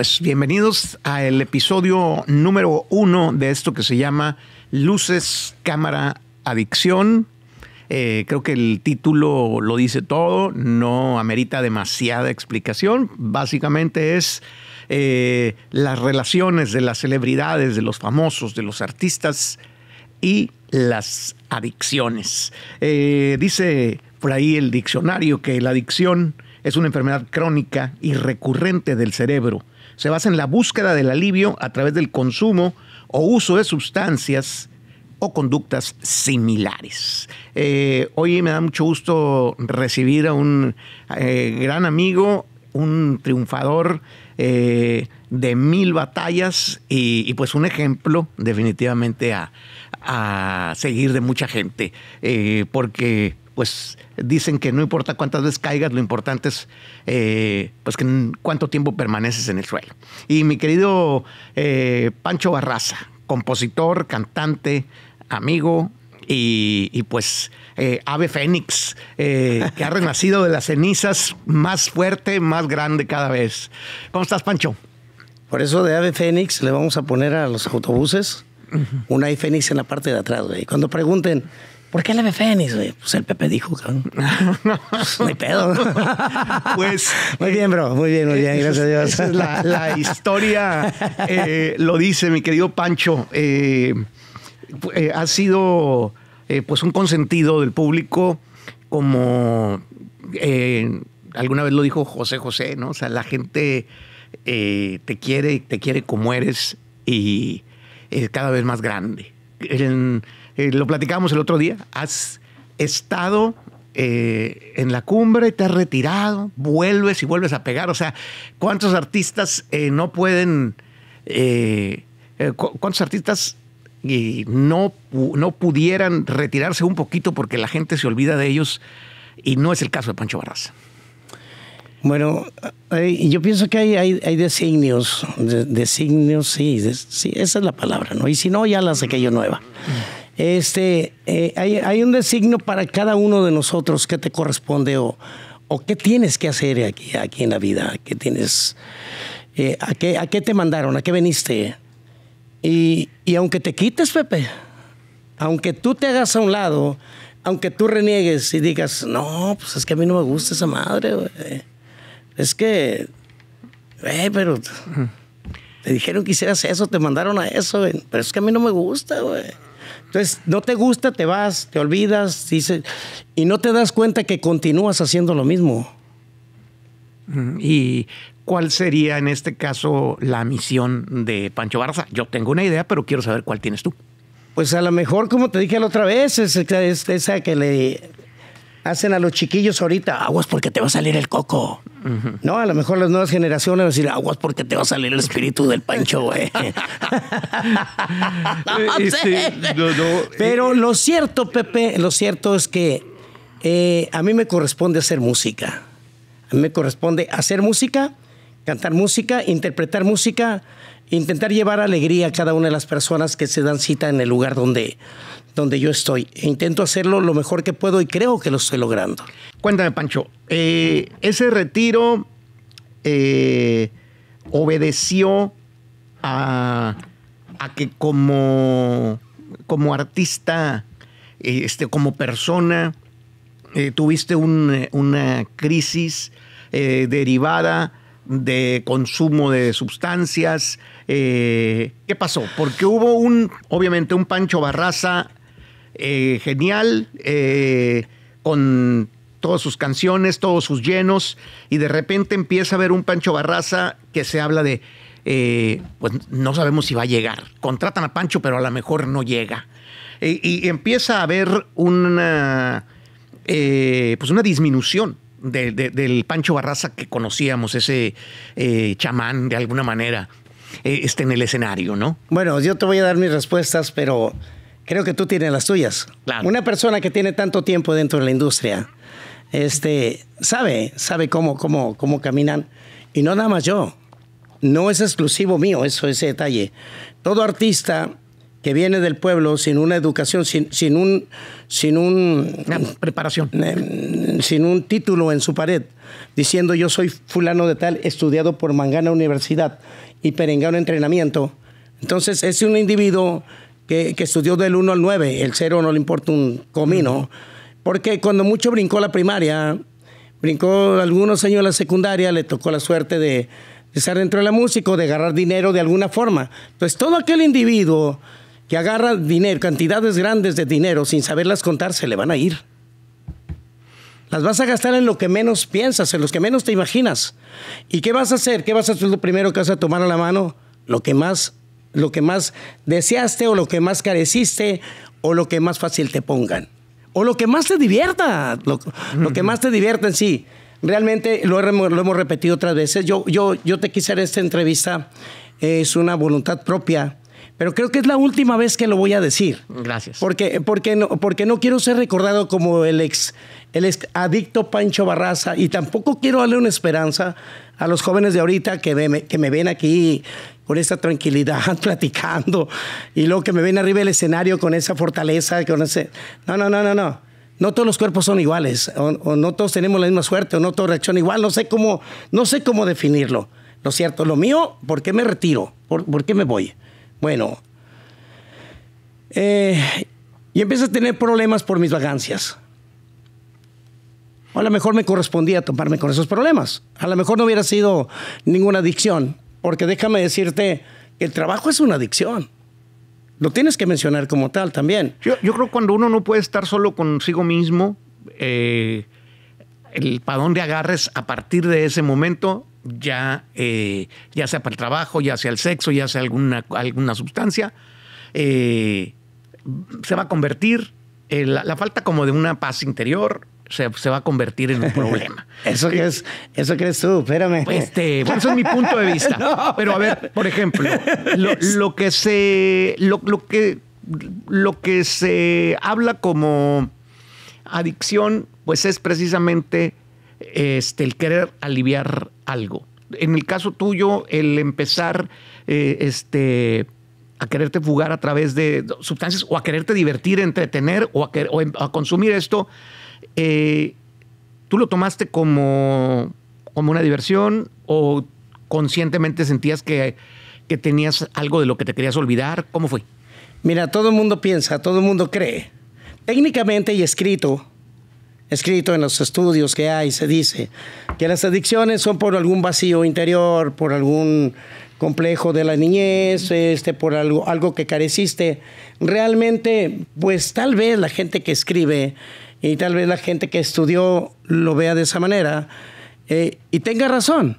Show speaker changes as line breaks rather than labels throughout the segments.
pues bienvenidos al episodio número uno de esto que se llama Luces, Cámara, Adicción. Eh, creo que el título lo dice todo, no amerita demasiada explicación. Básicamente es eh, las relaciones de las celebridades, de los famosos, de los artistas y las adicciones. Eh, dice por ahí el diccionario que la adicción es una enfermedad crónica y recurrente del cerebro se basa en la búsqueda del alivio a través del consumo o uso de sustancias o conductas similares. Eh, hoy me da mucho gusto recibir a un eh, gran amigo, un triunfador eh, de mil batallas y, pues un ejemplo definitivamente a, a seguir de mucha gente, porque pues dicen que no importa cuántas veces caigas, lo importante es eh, pues cuánto tiempo permaneces en el suelo. Y mi querido eh, Pancho Barraza, compositor, cantante, amigo, y, pues eh, Ave Fénix, que ha renacido
de las cenizas más fuerte, más grande cada vez. ¿Cómo estás, Pancho? Por eso de Ave Fénix le vamos a poner a los autobuses un Ave Fénix en la parte de atrás. ...y Cuando pregunten, ¿Por qué el FFN? Pues el Pepe dijo, cabrón. Pues, no hay pedo. pues. Muy bien, bro. Muy bien, muy bien. Eh, Gracias a Dios. la,
historia eh, lo dice, mi querido Pancho. Eh, ha sido pues un consentido del público como alguna vez lo dijo José José, ¿no? O sea, la gente te quiere, te quiere como eres y es cada vez más grande. En, eh, lo platicábamos el otro día, has estado eh, en la cumbre, te has retirado, vuelves y vuelves a pegar. O sea, ¿cuántos artistas eh, no pueden... ¿Cuántos artistas no, no pudieran retirarse un poquito porque la gente se olvida de ellos y no es el caso de Pancho Barras
Bueno, yo pienso que hay, hay, designios, designios, sí, sí, esa es la palabra, ¿no? Y si no, ya la saqué yo nueva. Este, eh, hay, un designio para cada uno de nosotros que te corresponde o, o qué tienes que hacer aquí, aquí en la vida, qué tienes, eh, a, qué, a qué te mandaron, a qué veniste. Y, aunque te quites, Pepe, aunque tú te hagas a un lado, aunque tú reniegues y digas, no, pues es que a mí no me gusta esa madre, Es que, eh, pero te dijeron que hicieras eso, te mandaron a eso, pero es que a mí no me gusta, güey. Entonces, no te gusta, te vas, te olvidas y no te das cuenta que continúas haciendo lo mismo. ¿Y cuál sería en este caso
la misión de Pancho Barza? Yo tengo una idea, pero quiero saber cuál tienes tú.
Pues a lo mejor, como te dije la otra vez, es, esa que le hacen a los chiquillos ahorita, aguas porque te va a salir el coco. No, a lo mejor las nuevas generaciones van a decir, aguas porque te va a salir el espíritu del Pancho, güey. Eh, Pero eh, eh. lo cierto, Pepe, lo cierto es que a mí me corresponde hacer música. A mí me corresponde hacer música cantar música, interpretar música, intentar llevar alegría a cada una de las personas que se dan cita en el lugar donde, donde yo estoy. E intento hacerlo lo mejor que puedo y creo que lo estoy logrando. Cuéntame, Pancho, eh, ese retiro eh,
obedeció a, que como, como artista, eh, este, como persona, tuviste una crisis derivada de consumo de sustancias. Eh, ¿Qué pasó? Porque hubo un, obviamente, un Pancho Barraza eh, genial, eh, con todas sus canciones, todos sus llenos, y de repente empieza a haber un Pancho Barraza que se habla de, pues no sabemos si va a llegar. Contratan a Pancho, pero a lo mejor no llega. y empieza a haber una, pues una disminución del Pancho Barraza que conocíamos, ese eh, chamán de alguna
manera, eh, Este en el escenario, ¿no? Bueno, yo te voy a dar mis respuestas, pero creo que tú tienes las tuyas. Una persona que tiene tanto tiempo dentro de la industria, este, sabe, sabe cómo, cómo, cómo caminan. Y no nada más yo. No es exclusivo mío eso, ese detalle. Todo artista que viene del pueblo sin una educación, sin, un... Sin preparación. Em, sin un título en su pared, diciendo yo soy fulano de tal, estudiado por Mangana Universidad y Perengano Entrenamiento. Entonces es un individuo que, estudió del 1 al 9, el 0 no le importa un comino, porque cuando mucho brincó la primaria, brincó algunos años la secundaria, le tocó la suerte de, de estar dentro de la música de agarrar dinero de alguna forma. Entonces todo aquel individuo que agarra dinero, cantidades grandes de dinero sin saberlas contar, se le van a ir. Las vas a gastar en lo que menos piensas, en lo que menos te imaginas. ¿Y qué vas a hacer? ¿Qué vas a hacer lo primero que vas a tomar a la mano? Lo que más, lo que más deseaste o lo que más careciste o lo que más fácil te pongan. O lo que más te divierta, lo, que más te divierta en sí. Realmente lo, hemos repetido otras veces. Yo, yo, yo te quise hacer esta entrevista, es una voluntad propia pero creo que es la última vez que lo voy a decir. Gracias. Porque, porque, no, porque no quiero ser recordado como el ex, el ex adicto Pancho Barraza y tampoco quiero darle una esperanza a los jóvenes de ahorita que me, que me ven aquí con esta tranquilidad platicando y luego que me ven arriba del escenario con esa fortaleza, No, no, no, no, no no todos los cuerpos son iguales, o, no todos tenemos la misma suerte, o no todos reaccionan igual, no sé cómo, no sé cómo definirlo. Lo cierto, lo mío, ¿por qué me retiro? por qué me voy? Bueno. Eh, y empecé a tener problemas por mis vagancias. a lo mejor me correspondía tomarme con esos problemas. A lo mejor no hubiera sido ninguna adicción. Porque déjame decirte, el trabajo es una adicción. Lo tienes que mencionar como tal también. Yo, creo que cuando uno no puede estar solo consigo mismo,
eh, el padón de agarres a partir de ese momento ya, eh, ya sea para el trabajo, ya sea el sexo, ya sea alguna, alguna sustancia, eh, se va a convertir, eh, la, falta como de una paz interior se, va a convertir en un problema.
eso, es eso crees tú, espérame. Pues, este, eso es mi punto de vista. Pero a
ver, por ejemplo, que se. que, lo que se habla como adicción, pues es precisamente este, el querer aliviar algo. En el caso tuyo, el empezar eh, este, a quererte fugar a través de sustancias o a quererte divertir, entretener o a, em, consumir esto, eh, ¿tú lo tomaste como, como una diversión o conscientemente sentías que,
que tenías algo de lo que te querías olvidar? ¿Cómo fue? Mira, todo el mundo piensa, todo el mundo cree. Técnicamente y escrito, escrito en los estudios que hay, se dice que las adicciones son por algún vacío interior, por algún complejo de la niñez, este, por algo, algo que careciste. Realmente, pues tal vez la gente que escribe y tal vez la gente que estudió lo vea de esa manera eh, y tenga razón.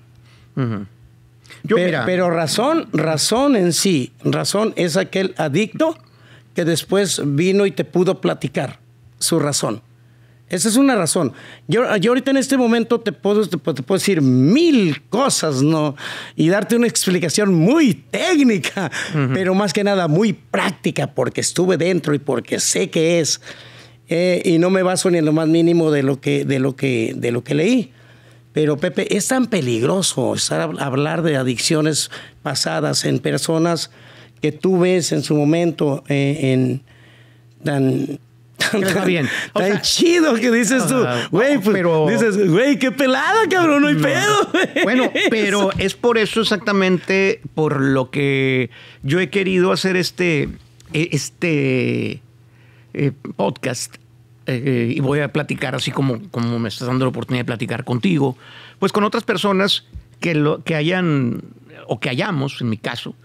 pero, razón, razón en sí, razón es aquel adicto que después vino y te pudo platicar su razón. Esa es una razón. Yo, ahorita en este momento te puedo, puedo decir mil cosas, ¿no? Y darte una explicación muy técnica, pero más que nada muy práctica, porque estuve dentro y porque sé que es. Eh, y no me va ni en lo más mínimo de lo que, de lo que, de lo que leí. Pero Pepe, es tan peligroso hablar de adicciones pasadas en personas que tú ves en su momento eh, en tan Está bien. está chido que dices tú, güey, pues, dices, güey, qué pelada, cabrón, no hay pedo.
Bueno, pero es por eso exactamente por lo que yo he querido hacer este, e, este eh, podcast. Eh, eh, y voy a platicar así como, como me estás dando la oportunidad de platicar contigo, pues con otras personas que, que hayan, o que hayamos, en mi caso,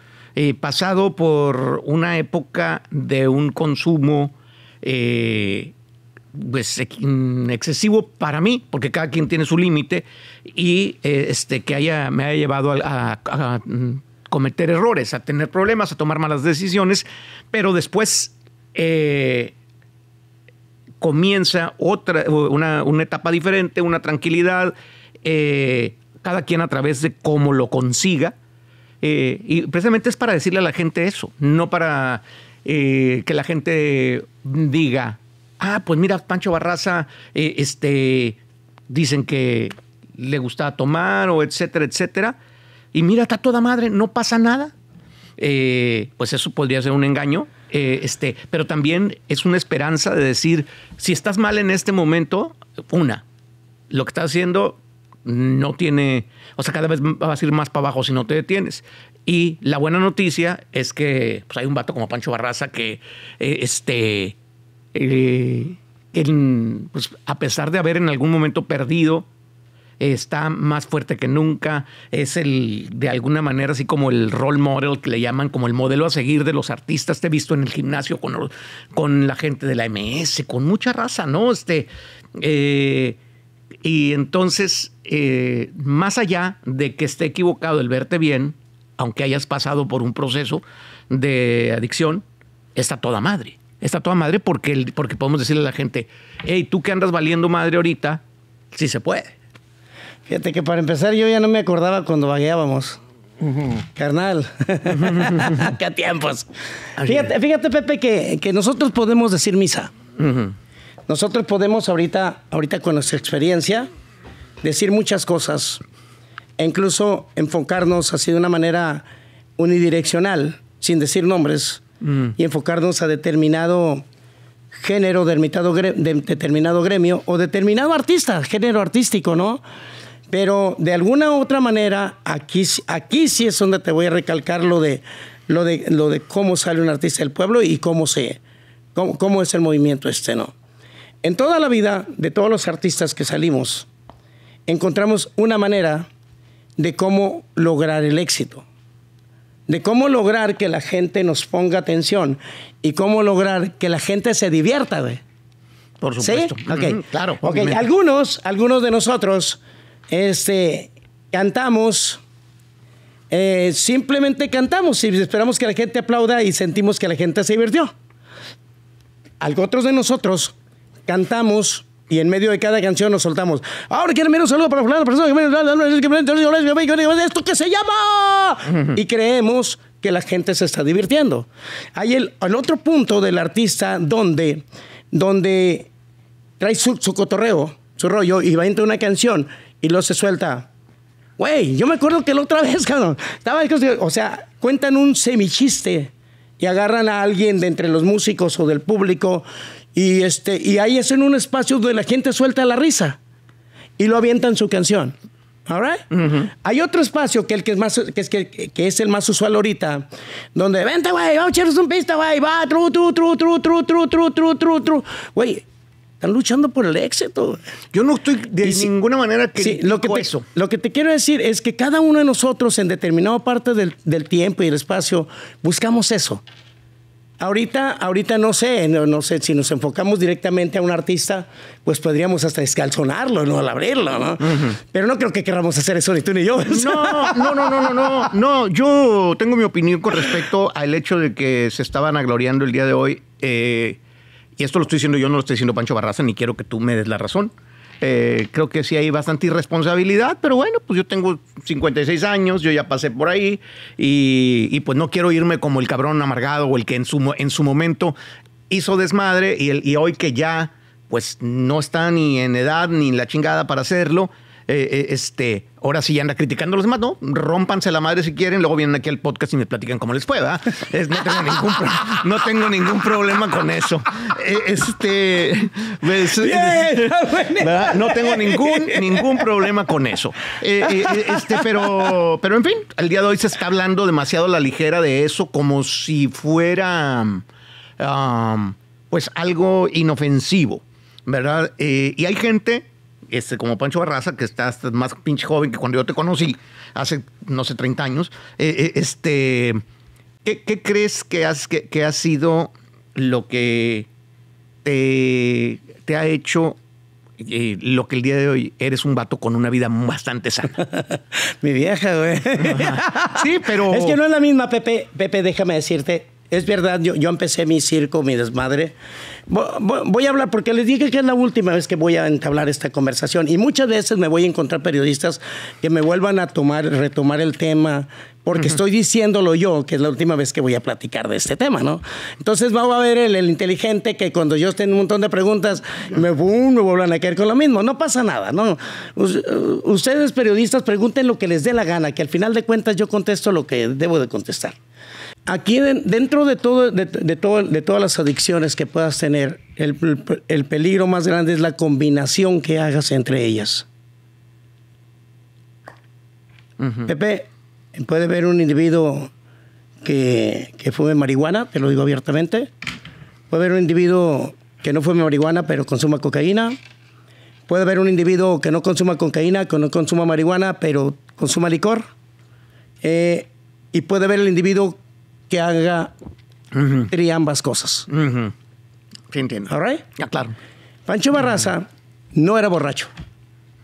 pasado por una época de un consumo eh, pues, mm, excesivo para mí, porque cada quien tiene su límite, y eh, este, que haya, me haya llevado a, mm, cometer errores, a tener problemas, a tomar malas decisiones, pero después eh, comienza otra, una, etapa diferente, una tranquilidad, cada quien a través de cómo lo consiga. y precisamente es para decirle a la gente eso, no para eh, que la gente diga, ah, pues mira, Pancho Barraza, eh, este, dicen que le gusta tomar o etcétera, etcétera. Y mira, está toda madre, no pasa nada. Eh, pues eso podría ser un engaño, este, pero también es una esperanza de decir, si estás mal en este momento, una, lo que estás haciendo no tiene, o sea, cada vez vas a ir más para abajo si no te detienes. Y la buena noticia es que pues, hay un vato como Pancho Barraza que, eh, este, eh, pues, a pesar de haber en algún momento perdido, está más fuerte que nunca. Es el, de alguna manera, así como el role model que le llaman, como el modelo a seguir de los artistas. Te he visto en el gimnasio con, con la gente de la MS, con mucha raza, ¿no? Este, eh, y entonces, más allá de que esté equivocado el verte bien, aunque hayas pasado por un proceso de adicción, está toda madre. Está toda madre porque, porque podemos decirle a la gente, hey, tú que andas valiendo madre ahorita, sí se puede.
Fíjate que para empezar yo ya no me acordaba cuando vagueábamos. Carnal, qué tiempos. Fíjate, Pepe, que, que, nosotros podemos decir misa. Nosotros podemos ahorita, ahorita con nuestra experiencia, decir muchas cosas e incluso enfocarnos así de una manera unidireccional, sin decir nombres, mm. y enfocarnos a determinado género, determinado gremio o determinado artista, género artístico, ¿no? Pero de alguna u otra manera, aquí, aquí sí es donde te voy a recalcar lo de, lo, lo de cómo sale un artista del pueblo y cómo, se, cómo es el movimiento este, ¿no? En toda la vida de todos los artistas que salimos, encontramos una manera de cómo lograr el éxito, de cómo lograr que la gente nos ponga atención y cómo lograr que la gente se divierta. de. Por supuesto. ¿Sí? claro. Algunos, algunos de nosotros este, cantamos, eh, simplemente cantamos y esperamos que la gente aplauda y sentimos que la gente se divirtió. Algunos de nosotros cantamos y en medio de cada canción nos soltamos. Ahora quieren ver un saludo para fulano, persona que esto que se llama. Y creemos que la gente se está divirtiendo. Hay el, otro punto del artista donde, donde trae su, cotorreo, su rollo, y va entre una canción y lo se suelta. Güey, yo me acuerdo que la otra vez, cabrón, estaba, o sea, cuentan un semichiste y agarran a alguien de entre los músicos o del público y, este, y ahí es en un espacio donde la gente suelta la risa y lo avientan su canción. All Hay otro espacio que, el que, es más, que, es, que, que es el más usual ahorita, donde vente, güey, vamos a echarnos un pista, güey, va, tru, tru, tru, tru, tru, tru, tru, tru, tru, tru. Güey, están luchando por el éxito. Yo no estoy de ninguna manera que lo que te, eso. Lo que te quiero decir es que cada uno de nosotros en determinada parte del, del tiempo y el espacio buscamos eso. Ahorita, ahorita no sé, no, sé, si nos enfocamos directamente a un artista, pues podríamos hasta descalzonarlo, ¿no? Al abrirlo, ¿no? Pero no creo que queramos hacer eso ni tú ni yo. No, no, no, no, no, no, Yo
tengo mi opinión con respecto al hecho de que se estaban agloriando el día de hoy. Eh, y esto lo estoy diciendo yo, no lo estoy diciendo Pancho Barraza, ni quiero que tú me des la razón. Eh, creo que sí hay bastante irresponsabilidad, pero bueno, pues yo tengo 56 años, yo ya pasé por ahí y, pues no quiero irme como el cabrón amargado o el que en su, en su momento hizo desmadre y, y hoy que ya pues no está ni en edad ni en la chingada para hacerlo, eh, eh, este, ahora sí anda criticando a los demás, ¿no? Rómpanse la madre si quieren, luego vienen aquí al podcast y me platican como les pueda. Es, no, tengo ningún problema con eso. Eh, este, pues,
no tengo ningún,
ningún problema con eso. este, pero, pero en fin, el día de hoy se está hablando demasiado a la ligera de eso como si fuera pues algo inofensivo, ¿verdad? y hay gente este, como Pancho Barraza, que estás más pinche joven que cuando yo te conocí, hace, no sé, 30 años, eh, eh, este, ¿qué, crees que, has, que, ha sido lo que te, ha hecho eh, lo que el día de hoy eres un
vato con una vida bastante sana. Mi vieja, güey. sí, pero. Es que no es la misma, Pepe. Pepe, déjame decirte es verdad, yo, yo empecé mi circo, mi desmadre. Voy a hablar porque les dije que es la última vez que voy a entablar esta conversación y muchas veces me voy a encontrar periodistas que me vuelvan a tomar, retomar el tema, porque estoy diciéndolo yo, que es la última vez que voy a platicar de este tema, ¿no? Entonces va a haber el, inteligente que cuando yo esté en un montón de preguntas, me, vuelvan a caer con lo mismo. No pasa nada, ¿no? Uh, ustedes periodistas pregunten lo que les dé la gana, que al final de cuentas yo contesto lo que debo de contestar aquí dentro de, todo, de, todas las adicciones que puedas tener, el, peligro más grande es la combinación que hagas entre ellas. Pepe, puede haber un individuo que, que fume marihuana, te lo digo abiertamente. Puede haber un individuo que no fume marihuana pero consuma cocaína. Puede haber un individuo que no consuma cocaína, que no consuma marihuana pero consuma licor. Eh, y puede haber el individuo que haga triambas ambas cosas. Sí, Ya, ah, claro. Pancho Barraza no era borracho.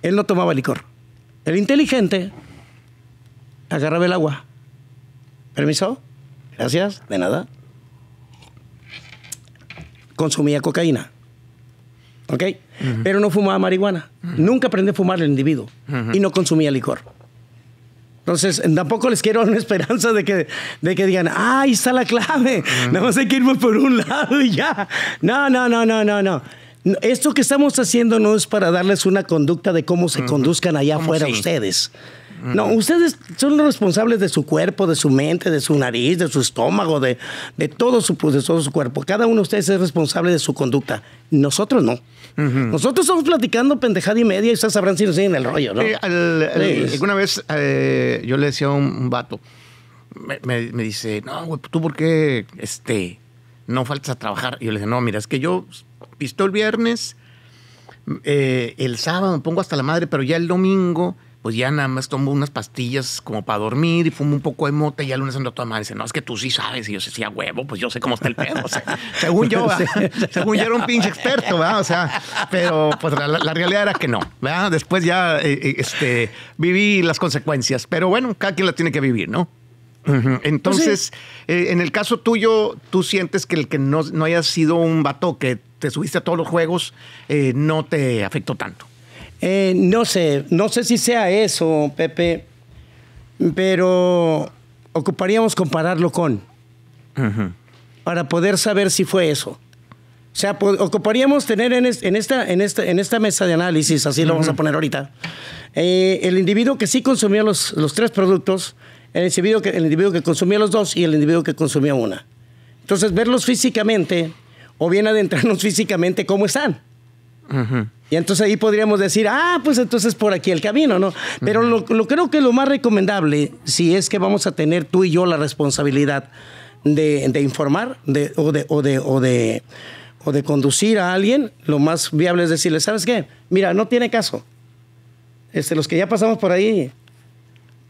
Él no tomaba licor. El inteligente agarraba el agua. ¿Permiso? Gracias, de nada. Consumía cocaína. ¿Ok? Pero no fumaba marihuana. Nunca aprendió a fumar el individuo. Y no consumía licor. Entonces, tampoco les quiero dar una esperanza de que, que digan, ah, ahí está la clave, no sé nada más hay que irme por un lado y ya. No, no, no, no, no, no. Esto que estamos haciendo no es para darles una conducta de cómo se conduzcan allá afuera ustedes. No, ustedes son los responsables de su cuerpo, de su mente, de su nariz, de su estómago, de, todo, su, pues, todo su cuerpo. Cada uno de ustedes es responsable de su conducta. Nosotros no. Nosotros estamos platicando pendejada y media y ustedes sabrán si nos siguen el rollo, ¿no? Alguna
vez eh, yo le decía a un vato, me, dice, no, güey, ¿tú por qué este, no faltas a trabajar? Y yo le dije, no, mira, es que yo pisto el viernes, eh, el sábado me pongo hasta la madre, pero ya el domingo pues ya nada más tomo unas pastillas como para dormir y fumo un poco de mota y ya el lunes ando a y Dice, no, es que tú sí sabes. Y yo decía, huevo, pues yo sé cómo está el pedo. según yo, según yo era un pinche experto, O sea, pero pues la, realidad era que no, Después ya eh, eh, este, viví las consecuencias. Pero bueno, cada quien la tiene que vivir, ¿no? Entonces, pues eh, en el caso tuyo, tú sientes que el que no, no hayas sido un vato
que te subiste a todos los juegos no te afectó tanto. Eh, no sé, no sé si sea eso, Pepe, pero ocuparíamos compararlo con para poder saber si fue eso. O sea, ocuparíamos tener en, esta, mesa de análisis, así lo vamos a poner ahorita, eh, el individuo que sí consumió los, tres productos, el individuo, que, el consumió los dos y el individuo que consumió una. Entonces, verlos físicamente o bien adentrarnos físicamente cómo están. Y entonces ahí podríamos decir, ah, pues entonces por aquí el camino, ¿no? Pero lo, creo que lo más recomendable, si es que vamos a tener tú y yo la responsabilidad de, informar de, o, de, de, conducir a alguien, lo más viable es decirle, ¿sabes qué? Mira, no tiene caso. Este, los que ya pasamos por ahí,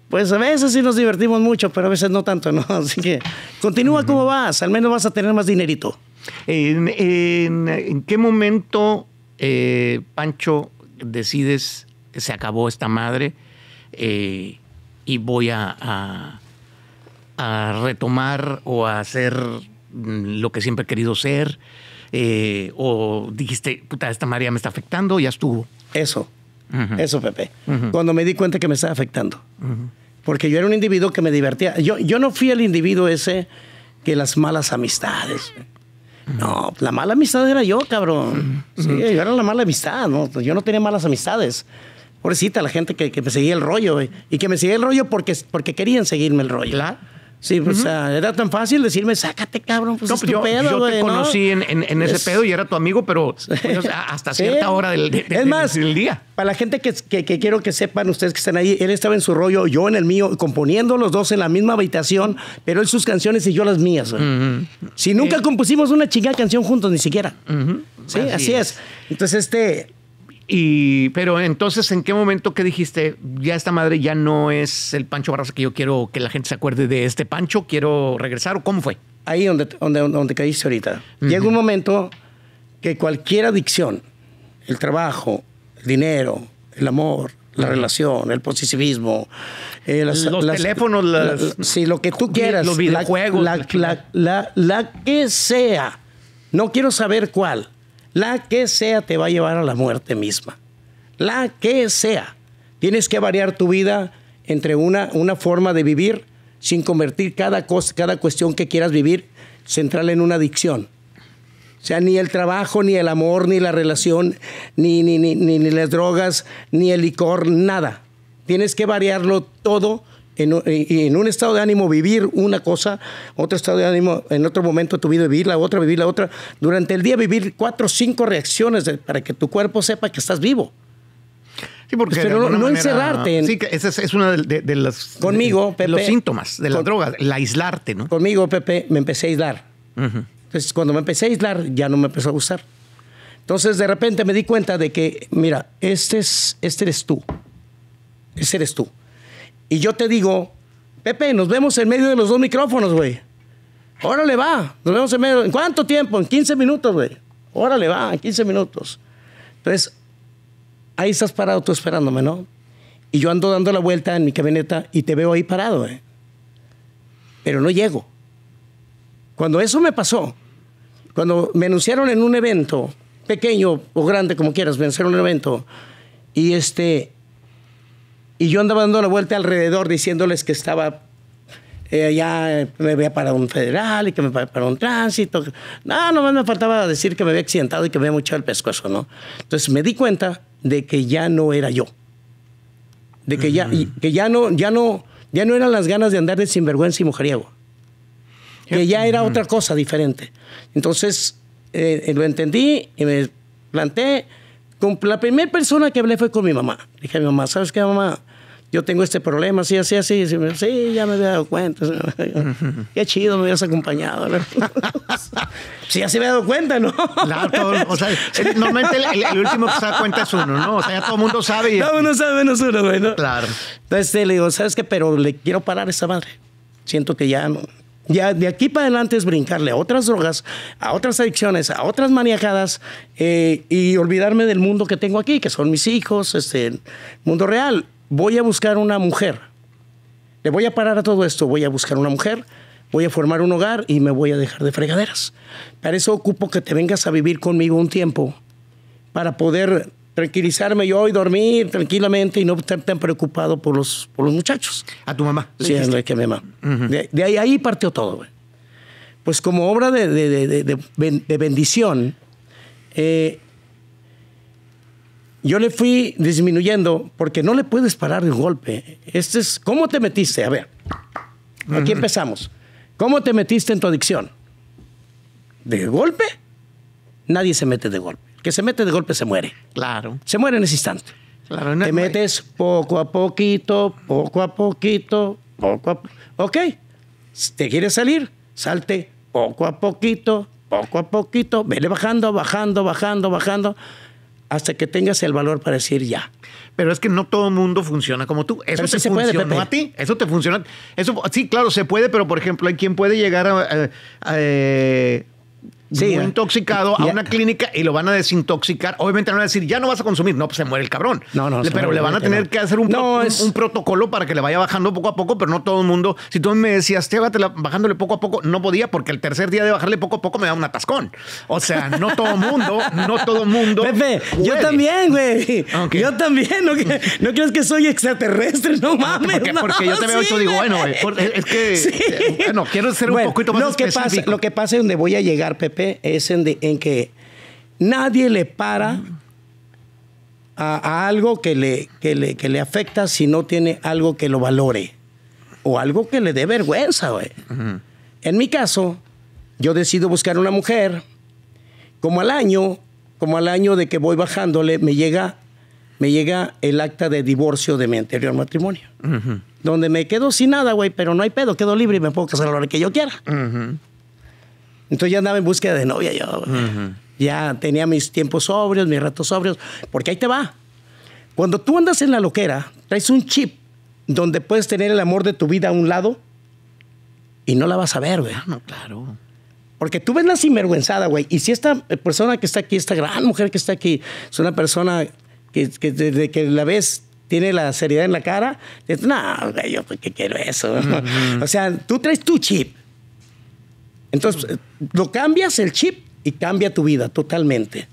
pues a veces sí nos divertimos mucho, pero a veces no tanto, ¿no? Así que continúa como vas, al menos vas a tener más dinerito. en
qué momento eh, Pancho, decides, se acabó esta madre eh, y voy a, a, retomar o a hacer mm, lo que siempre he querido ser. Eh,
o dijiste, puta, esta María me está afectando, ya estuvo. Eso, eso, Pepe. Cuando me di cuenta que me estaba afectando. Porque yo era un individuo que me divertía. Yo, yo no fui el individuo ese que las malas amistades. No, la mala amistad era yo, cabrón. Sí, yo era la mala amistad, ¿no? Yo no tenía malas amistades. Pobrecita la gente que, me seguía el rollo, Y que me seguía el rollo porque, porque querían seguirme el rollo. ¿la? Sí, pues, o sea, era tan fácil decirme, sácate, cabrón, pues, no, tu pues, yo, yo te conocí
en, ese pedo y era tu amigo, pero pues, hasta cierta hora del, día. es más, día.
Para la gente que, quiero que sepan, ustedes que están ahí, él estaba en su rollo, yo en el mío, componiendo los dos en la misma habitación, pero él sus canciones y yo las mías. Si nunca compusimos una chingada canción juntos, ni siquiera. Sí, así, es. Entonces, este y, pero entonces, ¿en qué momento
que dijiste, ya esta madre ya no es el Pancho Barraza que yo quiero que la gente se acuerde de este
Pancho, quiero regresar? ¿O cómo fue? Ahí donde, donde, donde caíste ahorita. Llegó Llega un momento que cualquier adicción, el trabajo, el dinero, el amor, la relación, el positivismo, eh, los teléfonos, sí, lo que tú quieras, los videojuegos, la, la, la que sea. No quiero saber cuál. La que sea te va a llevar a la muerte misma. La que sea. Tienes que variar tu vida entre una, una forma de vivir sin convertir cada, cosa, cada cuestión que quieras vivir central en una adicción. O sea, ni el trabajo, ni el amor, ni la relación, ni, ni, ni las drogas, ni el licor, nada. Tienes que variarlo todo en, en, un estado de ánimo vivir una cosa, otro estado de ánimo en otro momento de tu vida vivir la otra, vivir la otra. Durante el día vivir cuatro o cinco reacciones para que tu cuerpo sepa que estás vivo. Sí, porque Pero no, encerrarte. En, sí,
que esa es una de,
las. Conmigo, los síntomas de la droga el aislarte, ¿no? Conmigo, Pepe, me empecé a aislar. Entonces, cuando me empecé a aislar, ya no me empezó a gustar. Entonces, de repente me di cuenta de que, mira, este, es, este eres tú. Ese eres tú y yo te digo, Pepe, nos vemos en medio de los dos micrófonos, güey. Órale, va. Nos vemos en medio. ¿En cuánto tiempo? En 15 minutos, güey. Órale, va, en 15 minutos. Entonces, ahí estás parado tú esperándome, ¿no? Y yo ando dando la vuelta en mi camioneta y te veo ahí parado, güey. Eh. Pero no llego. Cuando eso me pasó, cuando me anunciaron en un evento, pequeño o grande, como quieras, me anunciaron en un evento, y este, y yo andaba dando la vuelta alrededor diciéndoles que estaba eh, ya me veía para un federal y que me para un tránsito. No, más me faltaba decir que me había accidentado y que me había mucho el pescuezo, ¿no? Entonces me di cuenta de que ya no era yo. De que ya, mm. que ya no, ya no, ya no eran las ganas de andar de sinvergüenza y mujeriego. Que ya era otra cosa diferente. Entonces eh, eh, lo entendí y me planté la primera persona que hablé fue con mi mamá. Le dije a mi mamá, ¿sabes qué, mamá? Yo tengo este problema, así, así, así. sí, ya me había dado cuenta. qué chido, me habías acompañado. sí, ya se había dado cuenta, ¿no? Claro, todo, o sea, normalmente el, último que se da cuenta es uno, ¿no? O sea, ya todo el mundo sabe. Y... Todo el mundo sabe menos uno, güey. ¿no? Claro. Entonces este, le digo, ¿sabes qué? Pero le quiero parar a esa madre. Siento que ya no, ya de aquí para adelante es brincarle a otras drogas, a otras adicciones, a otras maniacadas eh, y olvidarme del mundo que tengo aquí, que son mis hijos, este el mundo real. Voy a buscar una mujer. Le voy a parar a todo esto. Voy a buscar una mujer, voy a formar un hogar y me voy a dejar de fregaderas. Para eso ocupo que te vengas a vivir conmigo un tiempo para poder tranquilizarme yo y dormir tranquilamente y no estar tan preocupado por los, por los muchachos. ¿A tu mamá? Sí, que a mi mamá. de, ahí, ahí partió todo. Pues como obra de, bendición, eh, yo le fui disminuyendo porque no le puedes parar el golpe. Este es, ¿Cómo te metiste? A ver, aquí empezamos. ¿Cómo te metiste en tu adicción? ¿De golpe? Nadie se mete de golpe que se mete de golpe se muere. Claro. Se muere en ese instante. Claro, Te metes poco a poquito, poco a poquito, poco a Ok, si te quieres salir, salte poco a poquito, poco a poquito, vele bajando, bajando, bajando, bajando, hasta que tengas el valor para decir ya. Pero es que no todo el mundo funciona como tú. Eso te a
ti. Eso te funciona. Eso, sí, claro, se puede, pero por ejemplo, hay quien puede llegar a, eh, muy intoxicado a una clínica y lo van a desintoxicar. Obviamente no van a decir, ya no vas a consumir. No, pues se muere el cabrón. No, no. pero le van a tener que hacer un, protocolo para que le vaya bajando poco a poco, pero no todo el mundo. Si tú me decías, llévatela bajándole poco a poco, no podía porque el tercer día de bajarle poco a poco me da un atascón. O sea, no todo el mundo, no todo el mundo. Pepe, yo también, güey.
Yo también. No, que, que soy extraterrestre, no mames. Porque, porque yo te veo y digo, bueno, es que. Bueno, quiero ser un poquito más Que lo que pasa es donde voy a llegar, Pepe es en, que nadie le para a, algo que le, le, afecta si no tiene algo que lo valore o algo que le dé vergüenza. Güey. En mi caso, yo decido buscar una mujer. Como al año, como al año de que voy bajándole, me llega, me llega el acta de divorcio de mi anterior matrimonio. Donde me quedo sin nada, güey, pero no hay pedo, quedo libre y me puedo casar a la que yo quiera. Entonces ya andaba en búsqueda de novia yo. Ya tenía mis tiempos sobrios, mis ratos sobrios, porque ahí te va. Cuando tú andas en la loquera, traes un chip donde puedes tener el amor de tu vida a un lado y no la vas a ver, güey. Ah, no, claro. Porque tú ves la sinvergüenzada, güey. Y si esta persona que está aquí, esta gran mujer que está aquí, es una persona que, desde que la ves tiene la seriedad en la cara, dices, no, güey, yo porque pues, quiero eso. O sea, tú traes tu chip. Entonces, eh, lo cambias el chip y cambia tu vida totalmente.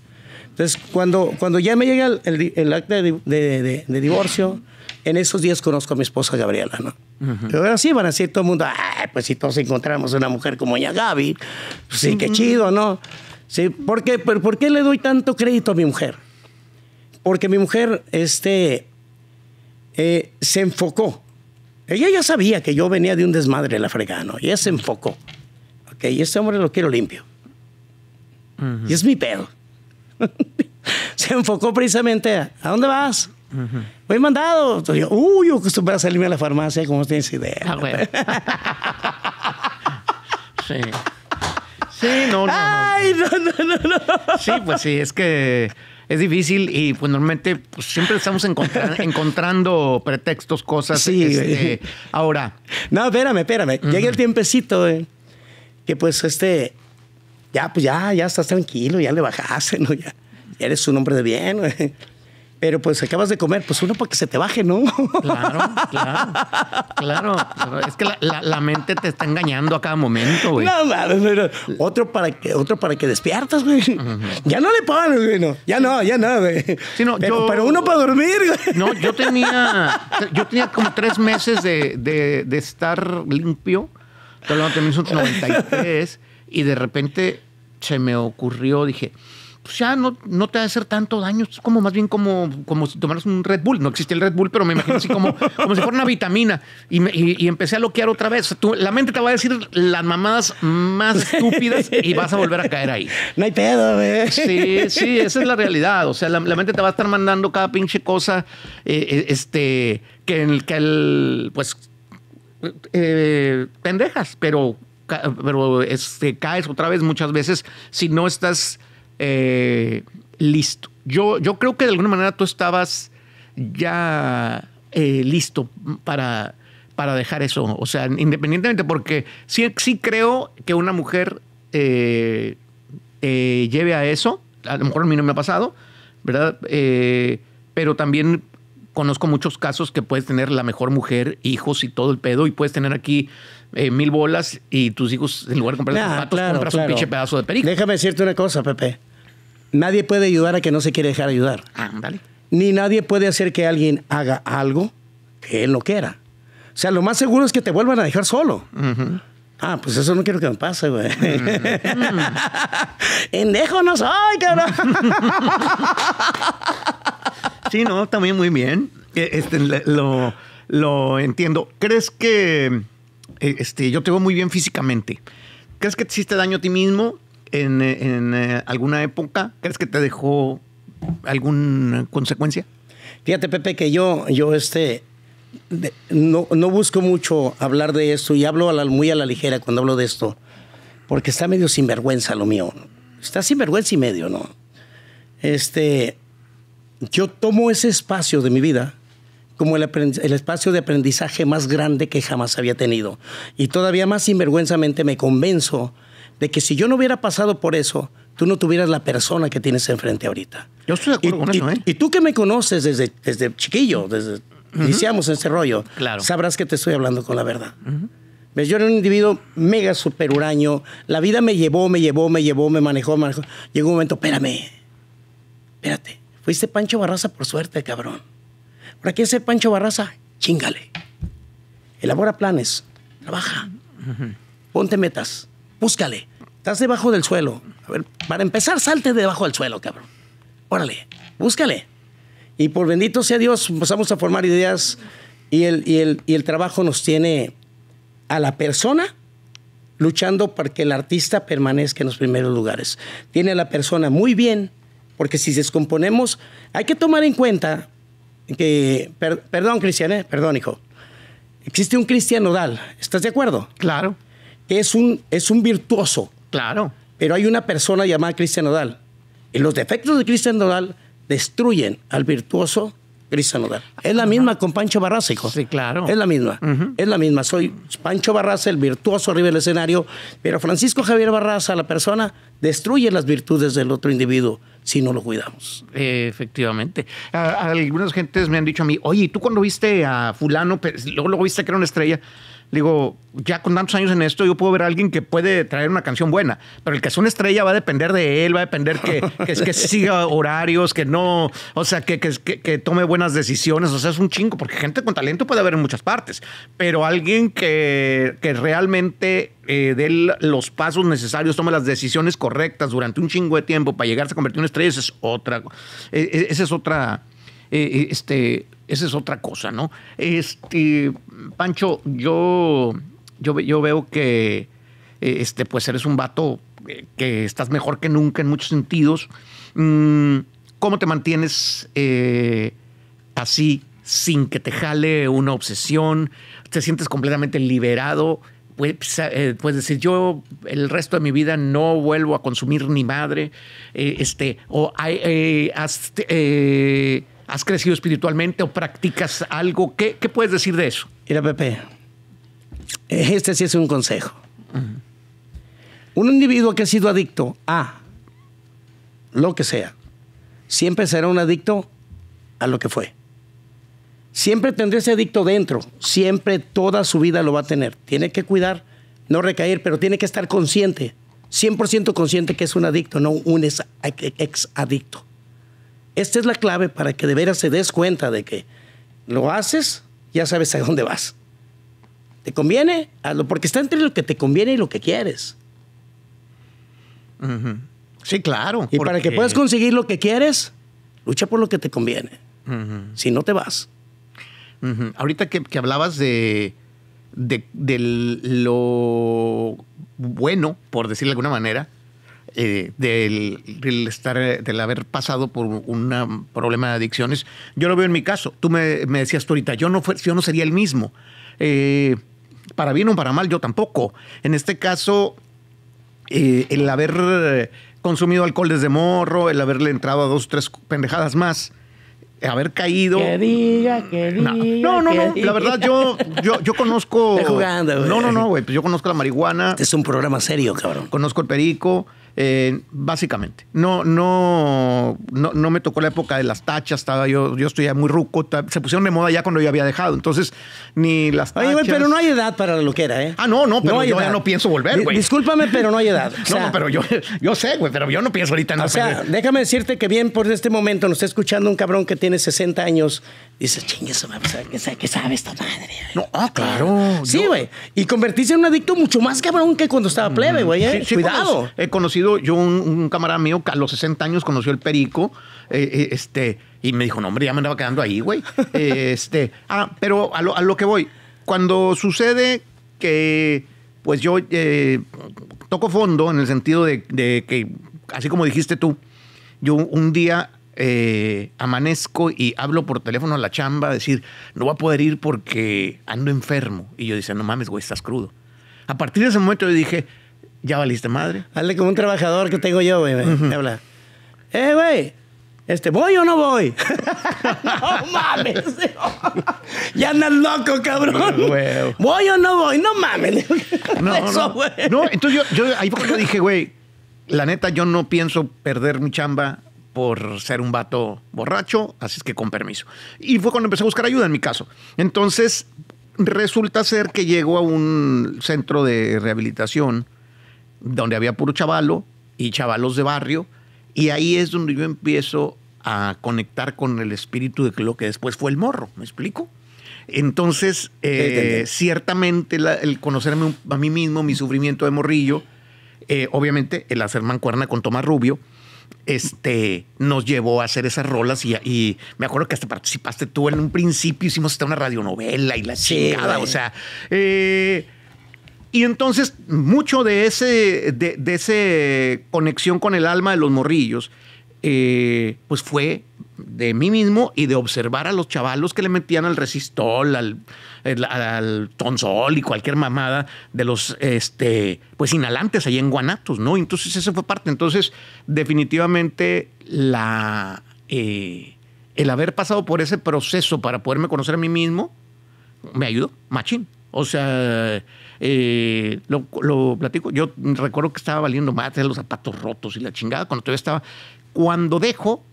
Entonces, cuando, cuando ya me llega el, acta de, divorcio, en esos días conozco a mi esposa Gabriela, ¿no? Pero ahora sí van a decir todo el mundo, pues si todos encontramos una mujer como ella, Gaby, pues sí, qué chido, ¿no? Sí, ¿por qué, por, qué le doy tanto crédito a mi mujer? Porque mi mujer este, eh, se enfocó. Ella ya sabía que yo venía de un desmadre la afregano y Ella se enfocó ok, este hombre lo quiero limpio. Y es mi pedo. Se enfocó precisamente a, dónde vas? Uh Voy mandado. Entonces yo, uy, yo acostumbré a salirme a la farmacia, como tienes idea. Ah, sí. Sí, no, no. Ay, no, no, no,
Sí, pues sí, es que es difícil y pues normalmente pues, siempre estamos encontrando
pretextos, cosas. Sí, este, ahora. No, espérame, espérame. Llega el tiempecito, eh que pues este, ya, pues ya, ya estás tranquilo, ya le bajaste, ¿no? Ya, eres un hombre de bien, Pero pues acabas de comer, pues uno para que se te baje, ¿no? Claro, claro, claro.
Es que la, mente te está engañando
a cada momento, güey. No, no, Otro para que, otro para que despiertas, güey. Ya no le pagan, güey. No. Ya no, ya no, güey. pero, uno para dormir, No, yo
tenía, yo tenía como tres meses de estar limpio Estoy y de repente se me ocurrió, dije, pues ya no, no te va a hacer tanto daño. Es como más bien como, como si tomaras un Red Bull. No existe el Red Bull, pero me imagino así como, como si fuera una vitamina. Y, empecé a loquear otra vez. la mente te va a decir las mamadas más estúpidas y vas a volver a caer ahí. No hay pedo, eh. Sí, sí, esa es la realidad. O sea, la, mente te va a estar mandando cada pinche cosa. Eh, eh, este que el que el, pues eh, pendejas, pero, pero este, caes otra vez muchas veces si no estás eh, listo. Yo, yo creo que de alguna manera tú estabas ya eh, listo para, para dejar eso. O sea, independientemente, porque sí, sí creo que una mujer lleve a eso. A lo mejor a mí no me ha pasado, ¿verdad? pero también conozco muchos casos que puedes tener la mejor mujer, hijos y todo el pedo, y puedes tener aquí eh, mil bolas y tus hijos, en lugar de comprar ah, compras un pinche pedazo de perico.
Déjame decirte una cosa, Pepe. Nadie puede ayudar a que no se quiere dejar ayudar. Ah, Ni nadie puede hacer que alguien haga algo que él no quiera. O sea, lo más seguro es que te vuelvan a dejar solo. Ah, pues eso no quiero que me pase, güey. Mm. Endejo cabrón. Sí, no, también muy bien. E,
este, lo, entiendo. ¿Crees que e, este, yo te veo muy bien físicamente? ¿Crees que te hiciste daño a ti mismo en, e, alguna época?
¿Crees que te dejó alguna consecuencia? Fíjate, Pepe, que yo, yo este, no, busco mucho hablar de esto y hablo muy a la ligera cuando hablo de esto, porque está medio sinvergüenza lo mío. Está sinvergüenza y medio, ¿no? Este, yo tomo ese espacio de mi vida como el, espacio de aprendizaje más grande que jamás había tenido. Y todavía más sinvergüenzamente me convenzo de que si yo no hubiera pasado por eso, tú no tuvieras la persona que tienes enfrente ahorita. ¿eh? y, tú que me conoces desde, chiquillo, desde uh ese rollo, sabrás que te estoy hablando con la verdad. Yo era un individuo mega super huraño La vida me llevó, me llevó, me llevó, me manejó, me manejó. Llegó un momento, espérame, espérate ¿Viste Pancho Barraza por suerte, cabrón. ¿Para qué es Pancho Barraza? Chingale. Elabora planes, trabaja, ponte metas, búscale. Estás debajo del suelo. A ver, para empezar, salte debajo del suelo, cabrón. Órale, búscale. Y por bendito sea Dios, empezamos a formar ideas y el, el, y el trabajo nos tiene a la persona luchando para que el artista permanezca en los primeros lugares. Tiene a la persona muy bien porque si descomponemos, hay que tomar en cuenta que, perdón Cristian, ¿eh? perdón hijo, existe un Cristian Nodal, ¿estás de acuerdo? Claro. Que es un, es un virtuoso. Claro. Pero hay una persona llamada Cristian Nodal. Y los defectos de Cristian Nodal destruyen al virtuoso es la misma con Pancho Barraza, hijo. Sí, claro. Es la misma. Es la misma. Soy Pancho Barraza, el virtuoso arriba del escenario, pero Francisco Javier Barraza, la persona, destruye las virtudes del otro individuo si no lo cuidamos.
efectivamente.
algunas
gentes me han dicho a mí, oye, ¿tú cuando viste a fulano, luego, luego viste que era una estrella? digo, ya con tantos años en esto, yo puedo ver a alguien que puede traer una canción buena, pero el que es una estrella va a depender de él, va a depender que, que, que siga horarios, que no, o sea, que, que, tome buenas decisiones, o sea, es un chingo, porque gente con talento puede haber en muchas partes, pero alguien que, que realmente eh, dé los pasos necesarios, tome las decisiones correctas durante un chingo de tiempo para llegarse a convertir en estrella, es otra, e, e, esa es otra... Eh, eh, este, esa es otra cosa, ¿no? Este, Pancho, yo, yo, yo veo que eh, este, pues eres un vato que estás mejor que nunca en muchos sentidos. Mm, ¿Cómo te mantienes así sin que te jale una obsesión? ¿Te sientes completamente liberado? Puedes, puedes decir, yo el resto de mi vida no vuelvo a consumir ni madre. este, o hay, ¿Has crecido espiritualmente o practicas
algo? ¿Qué, puedes decir de eso? Mira, Pepe, este sí es un consejo. Un individuo que ha sido adicto a lo que sea, siempre será un adicto a lo que fue. Siempre tendrá ese adicto dentro, siempre toda su vida lo va a tener. Tiene que cuidar, no recaer, pero tiene que estar consciente, 100% consciente que es un adicto, no un ex adicto. Esta es la clave para que de veras se des cuenta de que lo haces, ya sabes a dónde vas. ¿Te conviene? porque está entre lo que te conviene y lo que quieres. Sí, claro. Y para que puedas conseguir lo que quieres, lucha por lo que te conviene. Si no, te vas.
Ahorita que, hablabas de, de lo bueno, por decirlo de alguna manera, eh, del, estar, del haber pasado por un problema de adicciones. Yo lo veo en mi caso. Tú me, decías tú ahorita, yo no, fue, yo no sería el mismo. Eh, para bien o para mal, yo tampoco. En este caso, eh, el haber consumido alcohol desde morro, el haberle entrado a dos o tres pendejadas más, haber caído. Que
diga, que diga. No, no, no. La verdad,
yo, yo, conozco. No, no, no, güey. Pues yo conozco la marihuana. Este es un programa serio, cabrón. Conozco el perico. Eh, básicamente. No, no, no, me tocó la época de las tachas, estaba yo, yo estoy muy ruco, se pusieron de moda ya cuando yo había dejado, entonces ni las tachas. pero no
hay edad para lo que
¿eh? Ah, no, no, pero yo ya no pienso volver, güey. Discúlpame, pero no hay edad. no, pero yo,
sé, güey, pero yo no pienso ahorita en O sea, déjame decirte que bien por este momento nos está escuchando un cabrón que tiene 60 años dices, chingue eso, ¿qué sabe, sabe esta madre? No, ah, claro. Sí, güey. Y convertirse en un adicto mucho más cabrón que cuando estaba plebe, güey. ¿eh? Cuidado.
he conocido yo un, camarada mío que a los 60 años conoció el perico, eh, eh, este, y me dijo, no, hombre, ya me andaba quedando ahí, güey. este, ah, pero a lo, que voy, cuando sucede que, pues yo toco fondo en el sentido de que, así como dijiste tú, yo un día eh, amanezco y hablo por teléfono a la chamba, decir, no voy a poder ir porque ando enfermo. Y yo dice no mames, güey, estás crudo. A partir de ese
momento yo dije, ya valiste madre. Hazle como un trabajador que tengo yo, güey. Habla. Eh, güey, este, ¿voy o no voy? no mames. ya andas loco, cabrón. ¿Voy o no voy? No mames. no,
no. entonces yo, ahí fue dije, güey, la neta, yo no pienso perder mi chamba por ser un vato borracho, así es que con permiso. Y fue cuando empecé a buscar ayuda en mi caso. Entonces, resulta ser que llego a un centro de rehabilitación donde había puro chavalo y chavalos de barrio, y ahí es donde yo empiezo a conectar con el espíritu de lo que después fue el morro, ¿me explico? Entonces, eh, ciertamente el conocerme a mí mismo, mi sufrimiento de morrillo, eh, obviamente el hacer mancuerna con Tomás Rubio, este, nos llevó a hacer esas rolas y, me acuerdo que hasta participaste tú en un principio, hicimos hasta una radionovela y la chingada, o sea. Eh, y entonces mucho de ese, de, ese conexión con el alma de los morrillos, eh, pues fue de mí mismo y de observar a los chavalos que le metían al resistol, al, al, tonsol y cualquier mamada de los este, pues inhalantes ahí en Guanatos, ¿no? Entonces esa fue parte. Entonces, definitivamente la, eh, el haber pasado por ese proceso para poderme conocer a mí mismo me ayudó, machín. O sea, eh, lo, platico. Yo recuerdo que estaba valiendo más los zapatos rotos y la chingada cuando todavía estaba. Cuando dejo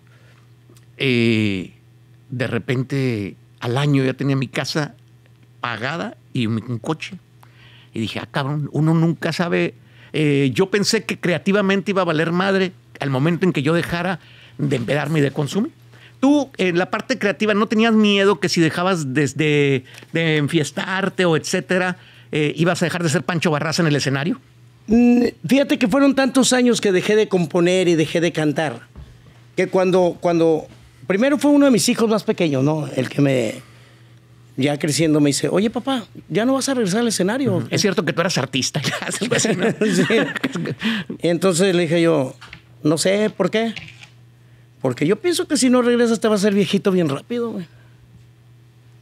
eh, de repente al año ya tenía mi casa pagada y un coche. Y dije, ah, cabrón, uno nunca sabe. Eh, yo pensé que creativamente iba a valer madre al momento en que yo dejara de empedarme y de consumir. Tú, en la parte creativa, ¿no tenías miedo que si dejabas de enfiestarte o etcétera, eh, ibas a dejar de ser Pancho Barraza en el
escenario? Mm, fíjate que fueron tantos años que dejé de componer y dejé de cantar, que cuando, cuando primero fue uno de mis hijos más pequeños, ¿no? El que me, ya creciendo me dice, oye papá, ya no vas a regresar al escenario.
Es cierto que tú eras artista.
Y entonces le dije yo, no sé, ¿por qué? Porque yo pienso que si no regresas te vas a ser viejito bien rápido, güey.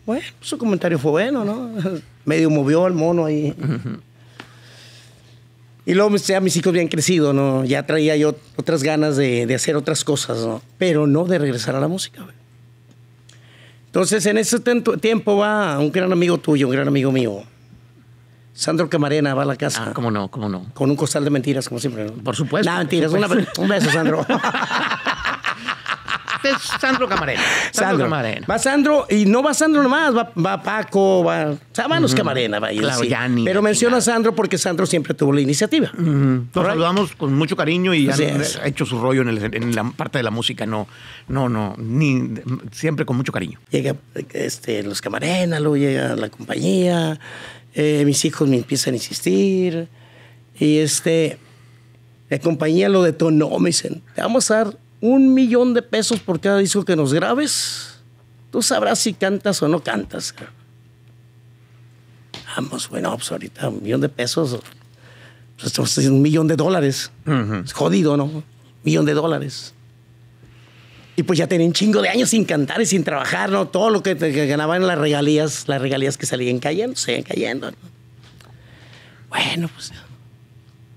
Bueno, pues su comentario fue bueno, ¿no? Medio movió al mono ahí. Y luego pues, ya mis hijos habían crecido, ¿no? Ya traía yo otras ganas de, de hacer otras cosas, ¿no? Pero no de regresar a la música, Entonces, en ese tiempo va un gran amigo tuyo, un gran amigo mío. Sandro Camarena va a la casa. Ah, cómo no, cómo no. Con un costal de mentiras, como siempre. Por supuesto. No, mentiras. un beso, Sandro.
Este es Sandro Camarena. Sandro,
Camarena. Va Sandro, y no va Sandro nomás, va, Paco, va. O van los Camarena, Pero menciona a Sandro porque Sandro siempre tuvo la iniciativa. Nos saludamos
con mucho cariño y ha hecho su rollo en, la parte de la música. No, no, no. siempre con mucho cariño. Llega este, los
Camarena, luego llega la compañía. Eh, mis hijos me empiezan a insistir. Y este, la compañía lo detonó. Me dicen, vamos a dar un millón de pesos por cada disco que nos grabes. Tú sabrás si cantas o no cantas. Vamos, bueno, pues ahorita un millón de pesos. Pues esto un millón de dólares. Es jodido, ¿no? Un millón de dólares. Y pues ya tenía chingo de años sin cantar y sin trabajar, ¿no? Todo lo que, ganaban las regalías, las regalías que salían cayendo, seguían cayendo. Bueno, pues.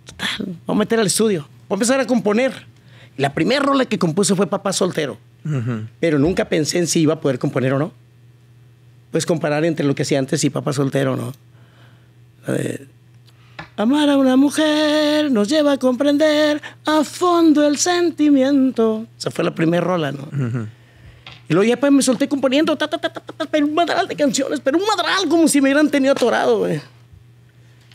Total, vamos a meter al estudio. Voy a empezar a componer. La primera rola que compuse fue Papá Soltero, pero nunca pensé en si iba a poder componer o no. Pues comparar entre lo que hacía antes y Papá Soltero, ¿no? amar a una mujer nos lleva a comprender a fondo el sentimiento. O Esa fue la primera rola, ¿no? Y luego ya pues, me solté componiendo, ta, pero un madral de canciones, pero un madral como si me hubieran tenido atorado, güey.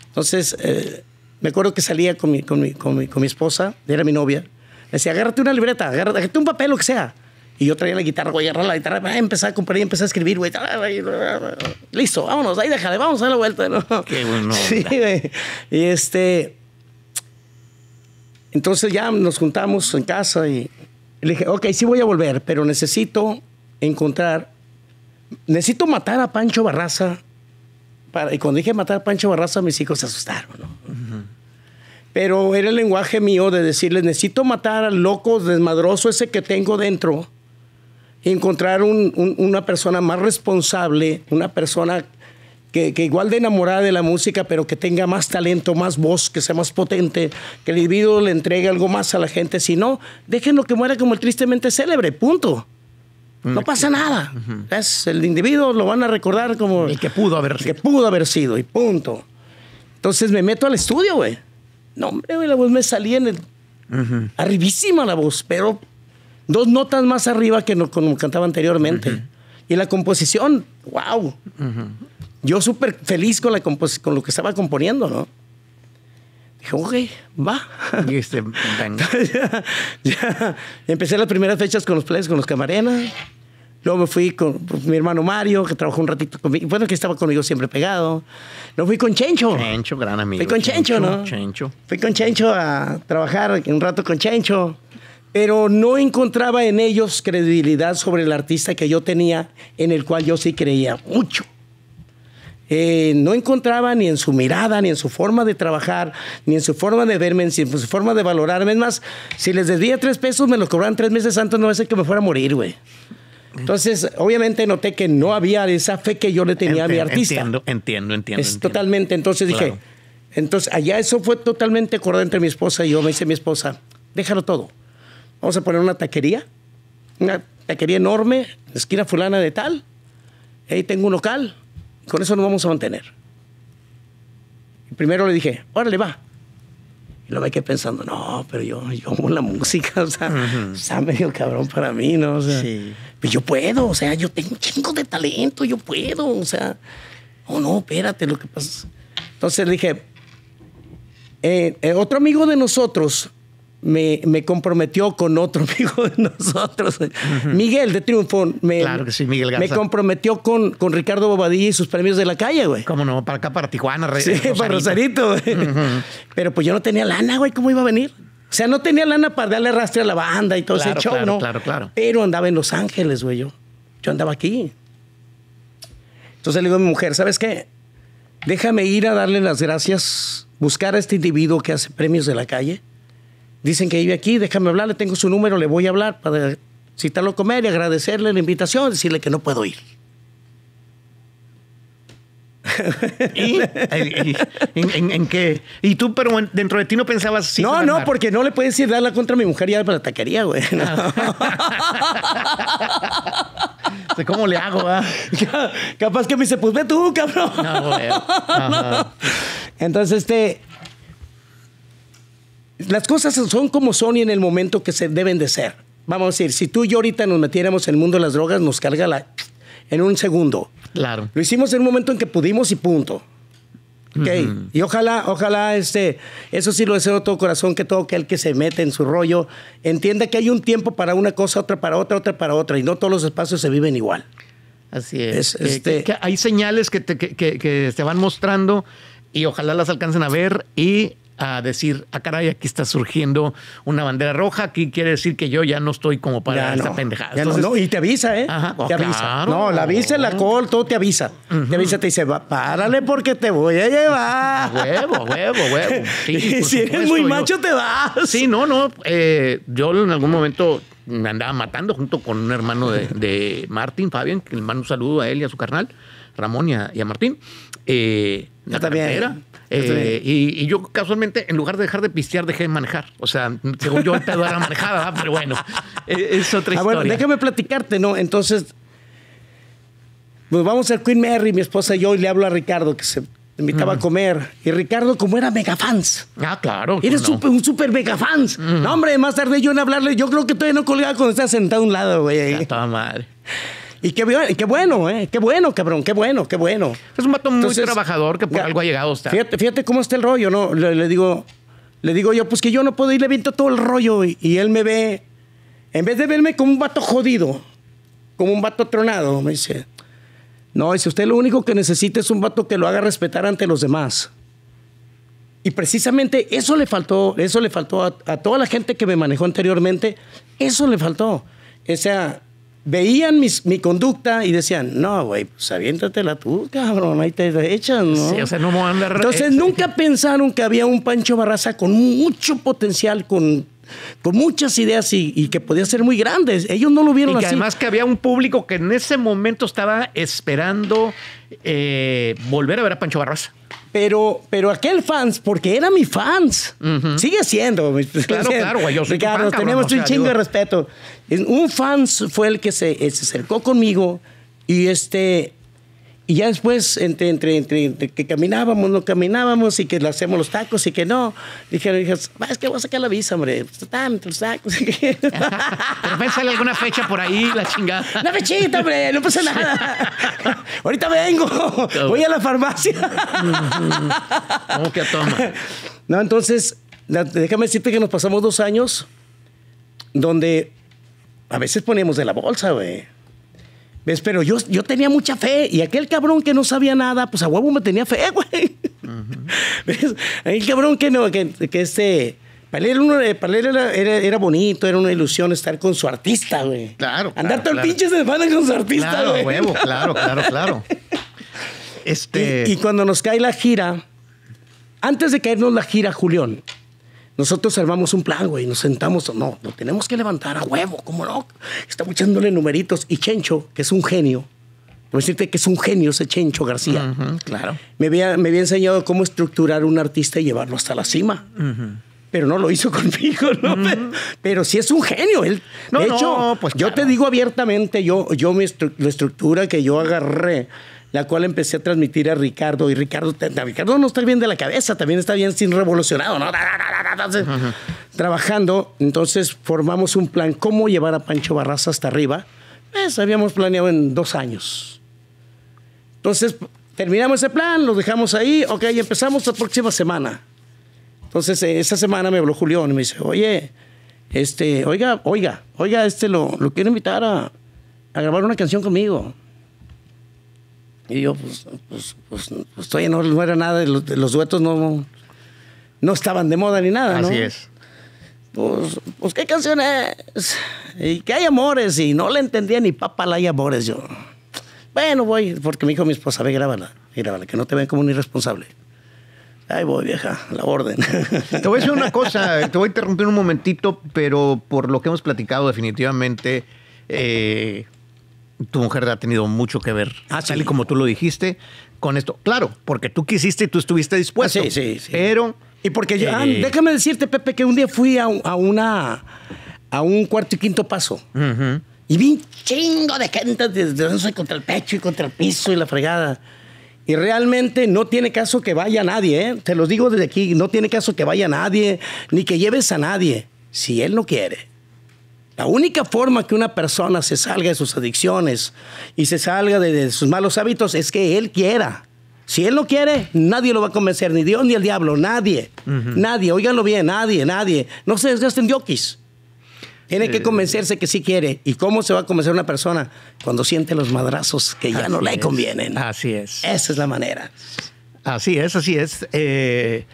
Entonces, eh, me acuerdo que salía con mi, con mi, con mi, con mi esposa, era mi novia, decía, agárrate una libreta, agárrate, un papel, lo que sea. Y yo traía la guitarra, güey, agarrar la guitarra, ah, empecé a comprar y empecé a escribir, güey. Ah, ah, Listo, vámonos, ahí déjale, vamos a dar la vuelta, Qué bueno. Sí, Y este. Entonces ya nos juntamos en casa y le dije, ok, sí voy a volver, pero necesito encontrar. Necesito matar a Pancho Barraza. y cuando dije matar a Pancho Barraza, mis hijos se asustaron, ¿no? Pero era el lenguaje mío de decirles, necesito matar al loco desmadroso ese que tengo dentro y encontrar una persona más responsable, una persona que, igual de enamorada de la música, pero que tenga más talento, más voz, que sea más potente, que el individuo le entregue algo más a la gente. Si no, déjenlo que muera como el tristemente célebre, punto. No mm. pasa nada. es, el individuo lo van a recordar como... El que pudo haber sido. El que pudo haber sido, y punto. Entonces me meto al estudio, güey. No, hombre, la voz me salía en el. Arribísima la voz, pero dos notas más arriba que cuando cantaba anteriormente. Y la composición, wow. Yo súper feliz con, la con lo que estaba componiendo, ¿no? Dije, ok, va. Este, ya, ya, empecé las primeras fechas con los players, con los camarenas. Luego me fui con pues, mi hermano Mario, que trabajó un ratito conmigo. Bueno, que estaba conmigo siempre pegado. No fui con Chencho. Chencho, gran amigo. Fui con Chencho, ¿no? Fui con Chencho a trabajar un rato con Chencho. Pero no encontraba en ellos credibilidad sobre el artista que yo tenía, en el cual yo sí creía mucho. Eh, no encontraba ni en su mirada, ni en su forma de trabajar, ni en su forma de verme, ni en su forma de valorarme. Es más, si les desvía tres pesos, me los cobraban tres meses antes, no va a ser que me fuera a morir, güey. Entonces, obviamente noté que no había esa fe que yo le tenía a mi artista. Entiendo,
entiendo, entiendo.
totalmente, entonces dije, entonces allá eso fue totalmente acordado entre mi esposa y yo. Me dice mi esposa, déjalo todo. Vamos a poner una taquería, una taquería enorme, esquina fulana de tal. Ahí tengo un local, con eso nos vamos a mantener. primero le dije, órale, va. Y luego me quedé pensando, no, pero yo, yo amo la música, o sea, está medio cabrón para mí, ¿no? O sí pues yo puedo, o sea, yo tengo un chingo de talento, yo puedo, o sea, oh no, espérate, lo que pasa. Entonces dije, eh, eh, otro amigo de nosotros me, comprometió con otro amigo de nosotros, Miguel de Triunfo. Me, Me comprometió con, con Ricardo Bobadilla y sus premios de la calle, güey. ¿Cómo no? Para acá, para Tijuana, Sí, para Rosarito, Pero pues yo no tenía lana, güey, ¿cómo iba a venir? O sea, no tenía lana para darle rastre a la banda y todo claro, ese show, claro, ¿no? Claro, claro. Pero andaba en Los Ángeles, güey, yo. Yo andaba aquí. Entonces le digo a mi mujer, ¿sabes qué? Déjame ir a darle las gracias, buscar a este individuo que hace premios de la calle. Dicen que vive aquí, déjame hablarle, tengo su número, le voy a hablar para citarlo a comer y agradecerle la invitación, decirle que no puedo ir.
¿Y? ¿En, qué? ¿Y tú, pero
dentro de ti no pensabas así? No, no, porque no le puedes ir dar la contra mi mujer y para la atacaría, güey. Ah. ¿Cómo le hago? Ah? Capaz que me dice, pues ve tú, cabrón. No, güey. Entonces, este. Las cosas son como son y en el momento que se deben de ser. Vamos a decir, si tú y yo ahorita nos metiéramos en el mundo de las drogas, nos carga la. en un segundo. Lo hicimos en un momento en que pudimos y punto. Y ojalá, ojalá, este, eso sí lo deseo de todo corazón, que todo aquel que se mete en su rollo entienda que hay un tiempo para una cosa, otra para otra, otra para otra, y no todos los espacios se viven igual. Así es. Eh, este
hay señales que te, van mostrando y ojalá las alcancen a ver y a decir, ah, caray, aquí está surgiendo una bandera roja, aquí quiere decir que yo ya no estoy
como para esa pendejada. y te avisa, ¿eh? te avisa. No, la avisa, la col todo te avisa. Te avisa, te dice, párale porque te voy a llevar. Huevo, huevo, huevo. Sí, si eres muy macho, te vas.
Sí, no, no. Eh, yo en algún momento me andaba matando junto con un hermano de, Martín, Fabián, que le mando un saludo a él y a su carnal, Ramón y a, Martín. Eh, también eh, y, yo casualmente, en lugar de dejar de pistear, dejé de manejar. O sea, según yo, el pedo era manejada, pero bueno, e,
es, otra ah, déjame platicarte, ¿no? Entonces, pues vamos al Queen Mary, mi esposa y yo, y le hablo a Ricardo, que se invitaba a mm. comer. Y Ricardo, como era mega fans. Ah, claro. era un super mega fans. Mm. No, hombre, más tarde yo en hablarle, yo creo que todavía no colgaba cuando estaba sentado a un lado, güey. Ya, toda y qué, bueno, ¿eh? Qué bueno, cabrón, qué bueno, qué bueno.
Es un vato muy trabajador que por algo ha llegado hasta.
Fíjate, cómo está el rollo, ¿no? Le, digo, le digo yo, pues que yo no puedo ir, le viento todo el rollo. Y, él me ve, en vez de verme como un vato jodido, como un vato tronado, me dice, no, si usted lo único que necesita es un vato que lo haga respetar ante los demás. Y precisamente eso le faltó, eso le faltó a, toda la gente que me manejó anteriormente, eso le faltó. O veían mis, mi conducta y decían, no, güey, pues aviéntatela tú, cabrón, ahí te echan, ¿no? o sea, no me Entonces este, nunca pensaron que había un Pancho Barraza con mucho potencial, con con muchas ideas y, que podía ser muy grande. Ellos no lo vieron y que Además
que había un público que en ese momento estaba esperando
eh, volver a ver a Pancho Barraza. Pero, pero aquel fans, porque era mi fans, sigue siendo. Pues, claro, claro, güey. Yo soy tenemos un chingo de respeto. Un fans fue el que se, eh, se acercó conmigo y este y ya después, entre, entre, entre, que caminábamos, no caminábamos, y que le hacemos los tacos y que no, dijeron, dije, es que voy a sacar la visa, hombre, pues, tanto los tacos. Pero sale alguna fecha por ahí, la chingada. Una fechita, hombre, no pasa nada. Ahorita vengo, voy a la farmacia. ¿Cómo que tomar. No, entonces, déjame decirte que nos pasamos dos años donde a veces poníamos de la bolsa, güey. ¿Ves? Pero yo, yo tenía mucha fe y aquel cabrón que no sabía nada, pues a huevo me tenía fe, güey. ¿Ves? Aquel cabrón que no, que, este... Para él, uno, eh, era, era, bonito, era una ilusión estar con su artista, güey. Claro. Andar todo el pinche semana con su artista, claro, güey. claro, claro, claro. Este... Y, y, cuando nos cae la gira, antes de caernos la gira, Julián, nosotros armamos un plan, güey, nos sentamos, no, lo tenemos que levantar a huevo, ¿cómo no? Estamos echándole numeritos. Y Chencho, que es un genio, por decirte que es un genio ese Chencho García, claro. Me había, me había enseñado cómo estructurar un artista y llevarlo hasta la cima. pero no lo hizo conmigo, ¿no? Pero, sí es un genio. Él, no, de hecho, pues yo te digo abiertamente, yo, yo la estructura que yo agarré la cual empecé a transmitir a Ricardo. Y Ricardo, Ricardo no está bien de la cabeza, también está bien sin revolucionado, Trabajando, entonces formamos un plan, cómo llevar a Pancho Barraza hasta arriba. Pues habíamos planeado en dos años. Entonces, terminamos ese plan, lo dejamos ahí, ok, y empezamos la próxima semana. Entonces, eh, esa semana me habló Julián y me dice, oye, este, oiga, oiga, oiga, este lo, quiero invitar a grabar una canción conmigo. Y yo, pues, pues, pues, pues todavía no, era nada, los, los duetos no, no estaban de moda ni nada, ¿no? Así es. Pues, pues, ¿qué canciones? Y que hay amores, y no le entendía ni papá la hay amores, yo. Bueno, voy, porque me dijo mi esposa, ve, grábala, grábala, que no te ven como un irresponsable. Ahí voy, vieja, la orden.
Te voy a decir una cosa, te voy a interrumpir un momentito, pero por lo que hemos platicado, definitivamente, eh, tu mujer ha tenido mucho que ver, ah, como tú lo
dijiste, con esto. Claro, porque tú quisiste y tú estuviste dispuesto. Ah, sí, sí, sí. Pero... Y porque ah, eh, déjame decirte, Pepe, que un día fui a, una a un cuarto y quinto paso. Y vi un chingo de gente desde contra el pecho y contra el piso y la fregada. Y realmente no tiene caso que vaya nadie, ¿eh? te lo digo desde aquí, no tiene caso que vaya nadie, ni que lleves a nadie, si él no quiere. La única forma que una persona se salga de sus adicciones y se salga de, sus malos hábitos es que él quiera. Si él no quiere, nadie lo va a convencer, ni Dios ni el diablo, nadie. Nadie, óiganlo bien, nadie, nadie. No se desgasten yokis. Tiene que eh. convencerse que sí quiere. ¿Y cómo se va a convencer una persona? Cuando siente los madrazos que ya no le convienen. Así
es. Esa es la manera. Así es, así es. Eh,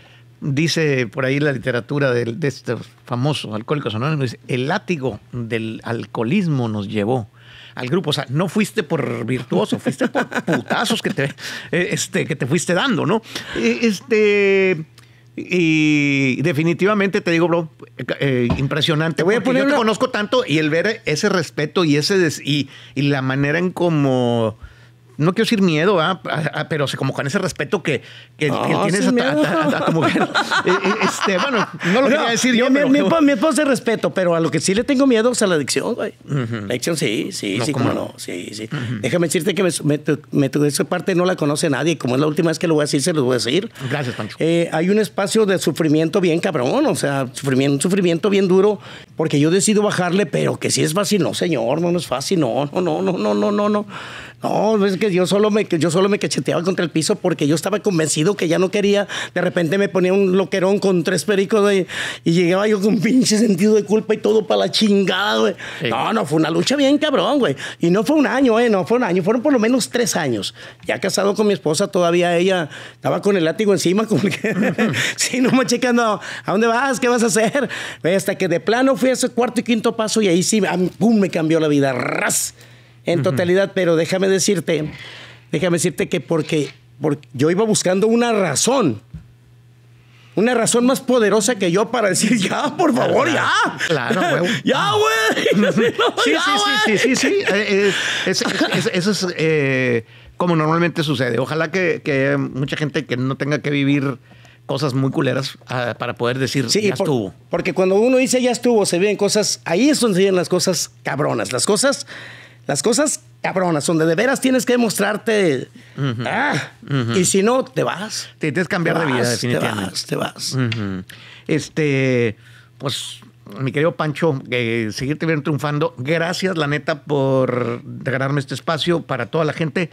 dice por ahí la literatura de, este famoso alcohólico alcohólicos el látigo del alcoholismo nos llevó al grupo. O sea, no fuiste por virtuoso, fuiste por putazos que te, eh, este, que te fuiste dando, ¿no? Eh, este. Y definitivamente te digo, bro, eh, impresionante. voy a poner yo te conozco tanto y el ver ese respeto y ese y, y la manera en cómo no quiero decir miedo, ah, ah, ah, pero como con ese respeto que, que, tienes a, eh,
eh, este, bueno, no lo quería decir yo. mi, respeto, pero a lo que sí le tengo miedo es a la adicción, güey. adicción sí, sí, sí, como no. Sí, sí. Déjame decirte que me, esa parte no la conoce nadie. Como es la última vez que lo voy a decir, se lo voy a decir. Gracias, Pancho. Eh, hay un espacio de sufrimiento bien cabrón, o sea, sufrimiento, un sufrimiento bien duro, porque yo decido bajarle, pero que si es fácil, no, señor, no, no es fácil, no, no, no, no, no, no, no. No, es que yo solo me, yo solo me cacheteaba contra el piso porque yo estaba convencido que ya no quería. De repente me ponía un loquerón con tres pericos y llegaba yo con pinche sentido de culpa y todo para la chingada, güey. No, no, fue una lucha bien cabrón, güey. Y no fue un año, eh, no fue un año, fueron por lo menos tres años. Ya casado con mi esposa, todavía ella estaba con el látigo encima, como que, sí, no me checando, ¿a dónde vas? ¿Qué vas a hacer? Hasta que de plano fui a ese cuarto y quinto paso y ahí sí, ah, ¡pum! me cambió la vida, ras en totalidad, pero déjame decirte, déjame decirte que porque, yo iba buscando una razón una razón más poderosa que yo para decir, ya, por favor, ya. Claro, güey. ya, güey.
sí, sí, sí, eh, eh, sí, sí, Eso es, eh, como normalmente sucede. Ojalá que, que, mucha gente que no tenga que vivir cosas muy culeras ah, para poder decir ya estuvo.
Porque cuando uno dice ya estuvo, se ven cosas, ahí es donde se vienen las cosas cabronas, las cosas las cosas cabronas, donde de veras tienes que demostrarte. Ah, y si no, te vas. Te tienes que cambiar de vida, Te vas, te vas.
Este, pues, mi querido Pancho, eh, seguirte bien triunfando. Gracias, la neta, por ganarme este espacio para toda la gente.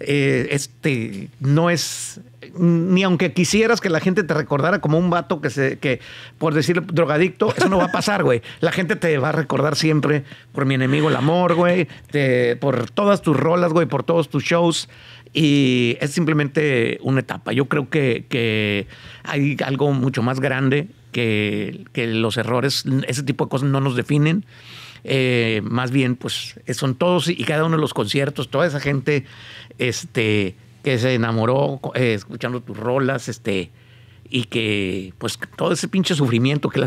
Eh, este, no es, ni aunque quisieras que la gente te recordara como un vato que, se, que por decir drogadicto, eso no va a pasar, güey. La gente te va a recordar siempre por mi enemigo el amor, güey, por todas tus rolas, güey, por todos tus shows. Y es simplemente una etapa. Yo creo que, que hay algo mucho más grande que, que los errores, ese tipo de cosas no nos definen. Eh, más bien pues son todos y cada uno de los conciertos, toda esa gente este, que se enamoró eh, escuchando tus rolas, este, y que pues todo ese pinche sufrimiento que,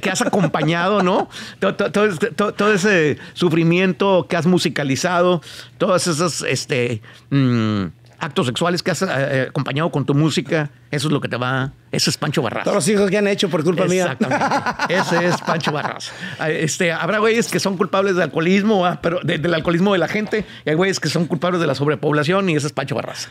que, has acompañado, ¿no? Este, todo, ese sufrimiento que has musicalizado, todas esas, este... Mm, actos sexuales que has eh, eh, acompañado con tu música, eso es lo que te va. Ese es Pancho Barras. Todos
los hijos que han hecho por culpa mía.
Exactamente. Ese es Pancho Barras. Este, habrá güeyes que son culpables del alcoholismo, ah, pero de, del alcoholismo de la gente, y hay güeyes que son culpables de la sobrepoblación, y ese es Pancho Barras.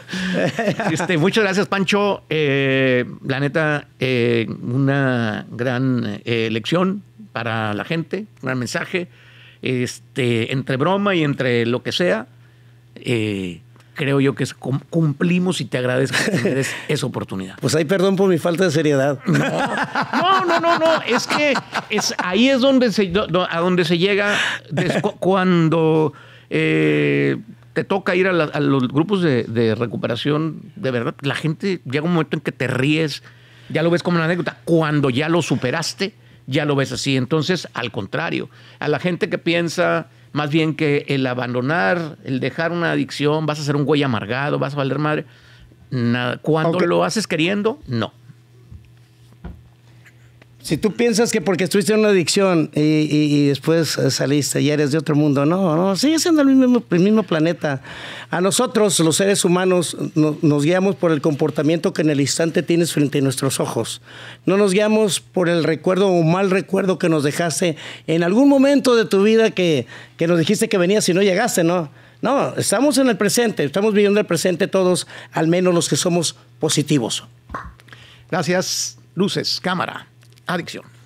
este, muchas gracias, Pancho. Eh, la neta, eh, una gran lección para la gente, un gran mensaje. Este, entre broma y entre lo que sea. Eh, creo yo que es, cumplimos y te agradezco tener esa oportunidad.
Pues ahí perdón por mi falta
de seriedad. No, no, no, no, es que ahí es donde se, a donde se llega cuando eh, te toca ir a, los grupos de, de, recuperación, de verdad, la gente llega un momento en que te ríes, ya lo ves como una anécdota, cuando ya lo superaste, ya lo ves así. Entonces, al contrario, a la gente que piensa más bien que el abandonar, el dejar una adicción, vas a ser un güey amargado, vas a valer madre. Nada. Cuando lo haces queriendo, no.
Si tú piensas que porque estuviste en una adicción y, después eh, saliste y eres de otro mundo, no, no, sigue siendo el mismo, mismo planeta. A nosotros, los seres humanos, nos guiamos por el comportamiento que en el instante tienes frente a nuestros ojos. No nos guiamos por el recuerdo o mal recuerdo que nos dejaste en algún momento de tu vida que, que nos dijiste que venías y no llegaste, ¿no? No, estamos en el presente, estamos viviendo el presente todos, al menos los que somos positivos. Gracias. Luces, cámara adicción.